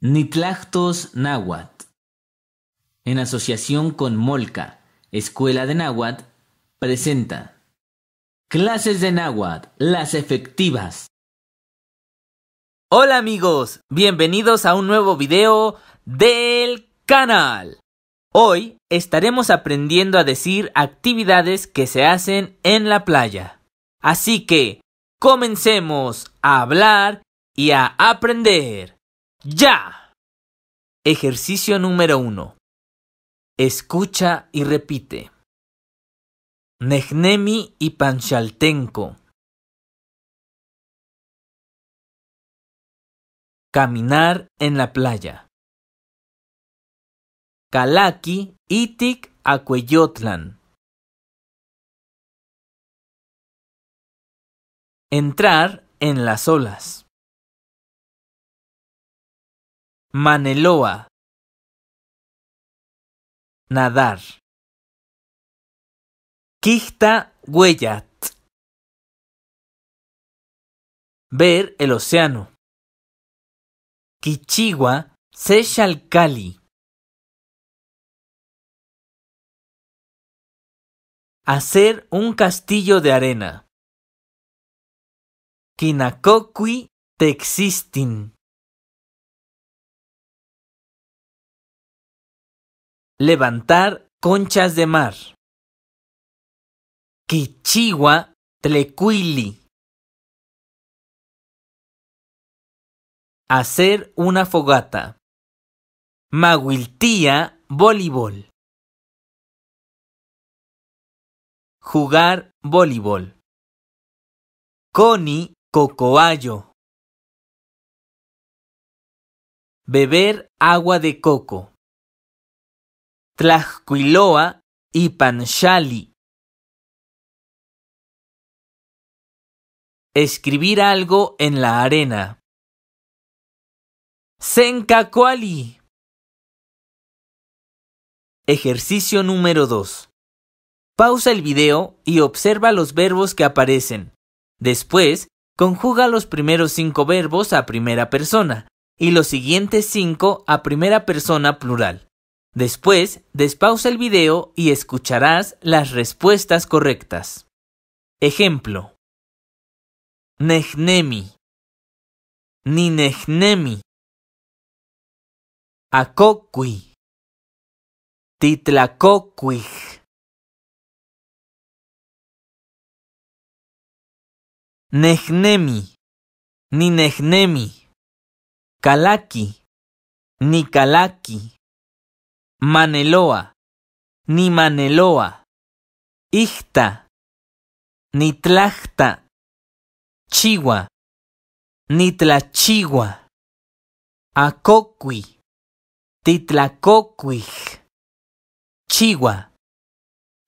Nitlactos Náhuatl. En asociación con Molca, Escuela de Náhuatl, presenta Clases de Náhuatl, las efectivas. Hola amigos, bienvenidos a un nuevo video del canal. Hoy estaremos aprendiendo a decir actividades que se hacen en la playa. Así que, comencemos a hablar y a aprender. ¡Ya! Ejercicio número uno. Escucha y repite. Nehnemi y Panchaltenko. Caminar en la playa. Kalaki, Itik, acuellotlan Entrar en las olas. Maneloa. Nadar. Quista Huellat. Ver el océano. Quichigua Sechalcali. Hacer un castillo de arena. Quinacocui Texistin. levantar conchas de mar. Quichigua tlequili Hacer una fogata. Maguiltía voleibol. Jugar voleibol. Coni cocoayo. Beber agua de coco. Tlajquiloa y Panchali. Escribir algo en la arena. SENKAKUALI Ejercicio número 2. Pausa el video y observa los verbos que aparecen. Después, conjuga los primeros cinco verbos a primera persona y los siguientes cinco a primera persona plural. Después, despausa el video y escucharás las respuestas correctas. Ejemplo. Nehnemi. Ninehnemi. titla Titlacocui. Nehnemi. Ninehnemi. Kalaki. Nikalaki. Maneloa, ni Maneloa, Ixta, Nitlajta, Chigua, Nitlachigua, Acocui, titlacocuij. Chigua,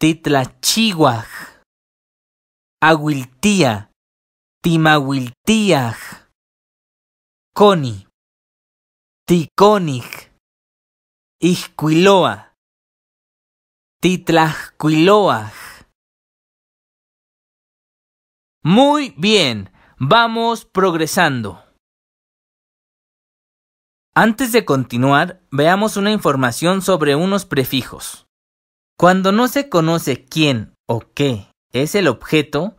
Titlachiguaj, Aguiltía, Timahuiltiaj, Coni, Ticonij, Ijquiloa. Muy bien, vamos progresando. Antes de continuar, veamos una información sobre unos prefijos. Cuando no se conoce quién o qué es el objeto,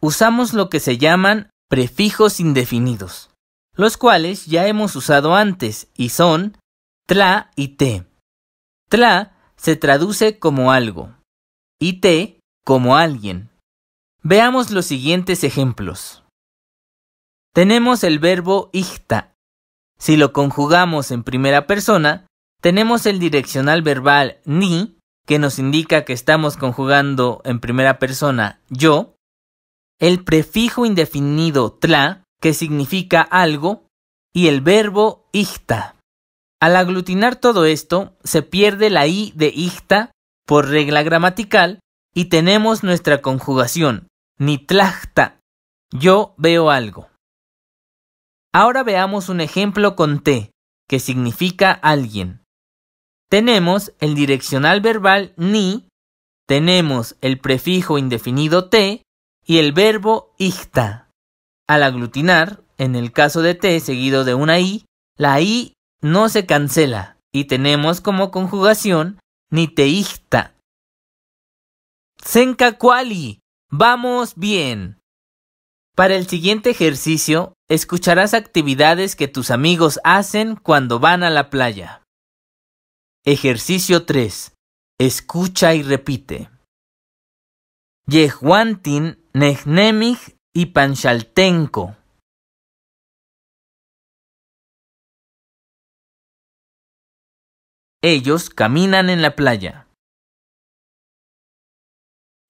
usamos lo que se llaman prefijos indefinidos, los cuales ya hemos usado antes y son tla y te. Tla se traduce como algo y te como alguien. Veamos los siguientes ejemplos. Tenemos el verbo icta. Si lo conjugamos en primera persona, tenemos el direccional verbal ni, que nos indica que estamos conjugando en primera persona yo, el prefijo indefinido tla, que significa algo, y el verbo icta. Al aglutinar todo esto, se pierde la i de icta por regla gramatical y tenemos nuestra conjugación, nitlachta, yo veo algo. Ahora veamos un ejemplo con T, que significa alguien. Tenemos el direccional verbal ni, tenemos el prefijo indefinido T y el verbo ichta. Al aglutinar, en el caso de t seguido de una i, la i no se cancela y tenemos como conjugación ni Senka Senkakuali, vamos bien. Para el siguiente ejercicio, escucharás actividades que tus amigos hacen cuando van a la playa. Ejercicio 3. Escucha y repite. Yehuantin, y Panchaltenko. Ellos caminan en la playa.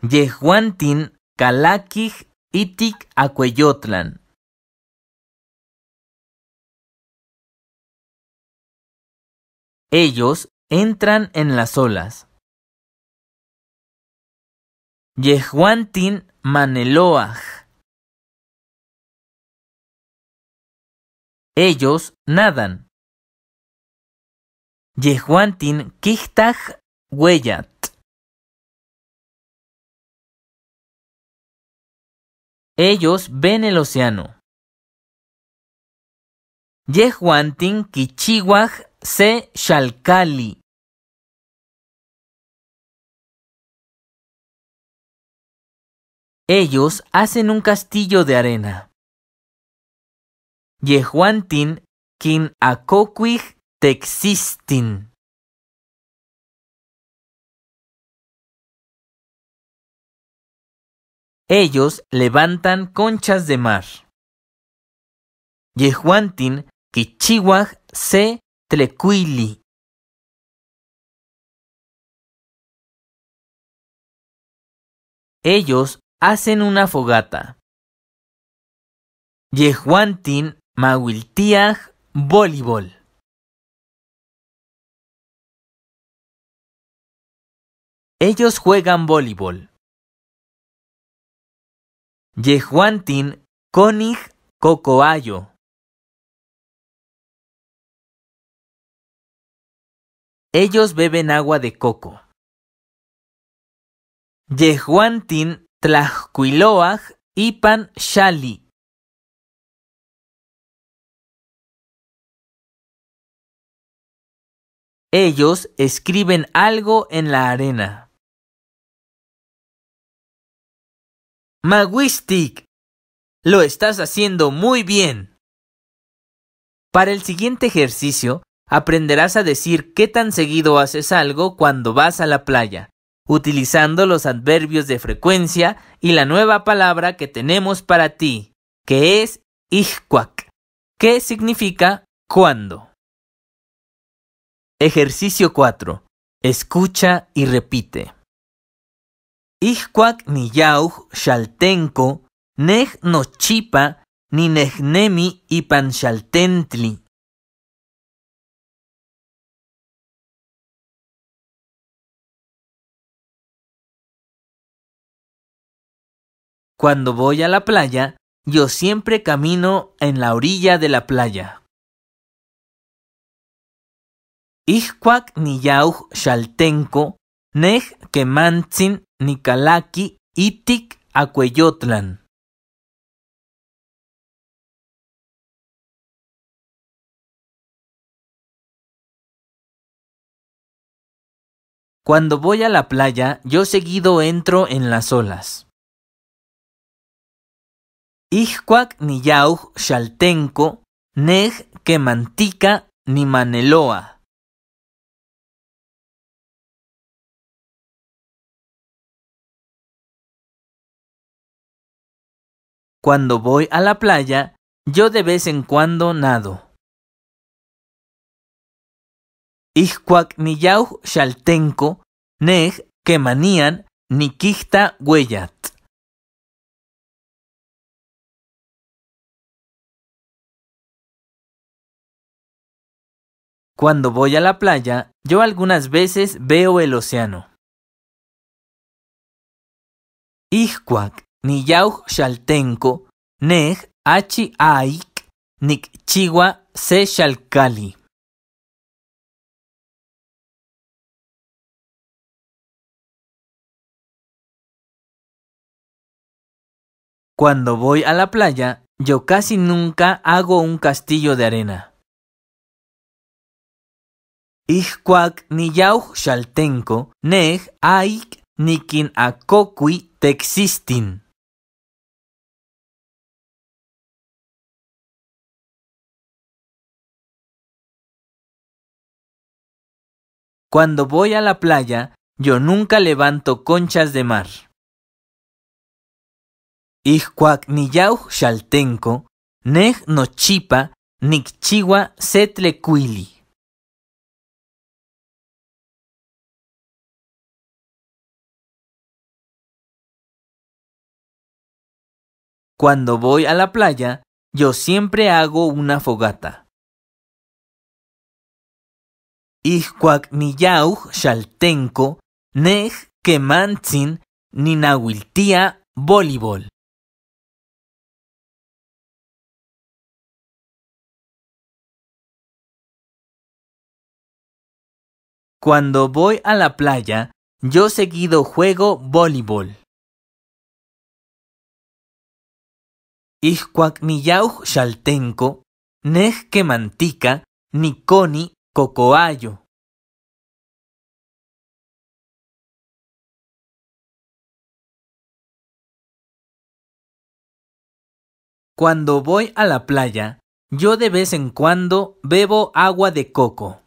Yehuantin Calakij Itik Acuellotlan. Ellos entran en las olas. Yehuantin Maneloaj. Ellos nadan. Yehuantin Kichtag Huellat. Ellos ven el océano. Yehuantin kichiguag se Shalkali. Ellos hacen un castillo de arena. Yehuantin Kin Texistin Ellos levantan conchas de mar. Yehuantin Kichiwaj se trecuili. Ellos hacen una fogata. Yehuantin Mahuiltiaj voleibol. Ellos juegan voleibol. Yehuantin Konig Cocoayo. Ellos beben agua de coco. Yehuantin y Ipan Shali. Ellos escriben algo en la arena. Magistic, lo estás haciendo muy bien. Para el siguiente ejercicio, aprenderás a decir qué tan seguido haces algo cuando vas a la playa, utilizando los adverbios de frecuencia y la nueva palabra que tenemos para ti, que es ixcuac, que significa cuando. Ejercicio 4. Escucha y repite ni Yauj xaltenco, nej nochipa, ni y ipan xaltentli. Cuando voy a la playa, yo siempre camino en la orilla de la playa. ni Yauj xaltenco, nej quemantzin Nicalaki Itic, Acuayotlan. Cuando voy a la playa, yo seguido entro en las olas. Ixcuac ni yauj xaltenco, neg quemantica ni maneloa. cuando voy a la playa, yo de vez en cuando nado. Ixcuacniyauj xaltenco, nej quemanían niquista huellat. Cuando voy a la playa, yo algunas veces veo el océano. Ixcuac Niyauj shaltenko Neg Achi Aik, chigua Se shalcali. Cuando voy a la playa, yo casi nunca hago un castillo de arena. ni niyauj shaltenko neg aik nikin coqui texistin. Cuando voy a la playa, yo nunca levanto conchas de mar. xaltenco, nej nochipa, setlecuili. Cuando voy a la playa, yo siempre hago una fogata. Ixcuacniyauj Xaltenco, Nej Quemantzin, Ninahuiltia Voleibol. Cuando voy a la playa, yo seguido juego voleibol. Ixcuacniyauj Xaltenco, Nej Quemantica, Niconi, cocoayo Cuando voy a la playa, yo de vez en cuando bebo agua de coco.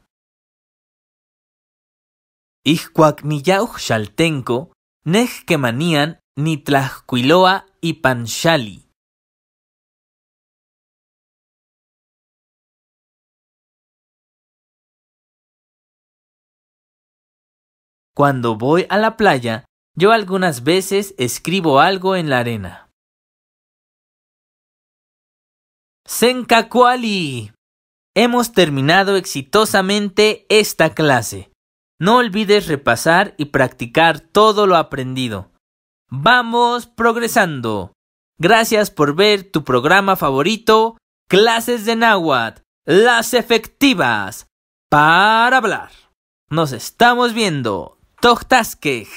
que xaltenco, ni Tlaxquiloa y panchali. Cuando voy a la playa, yo algunas veces escribo algo en la arena. Senkakuali. Hemos terminado exitosamente esta clase. No olvides repasar y practicar todo lo aprendido. Vamos progresando. Gracias por ver tu programa favorito, Clases de Náhuatl, las efectivas, para hablar. Nos estamos viendo. Tochtaskej.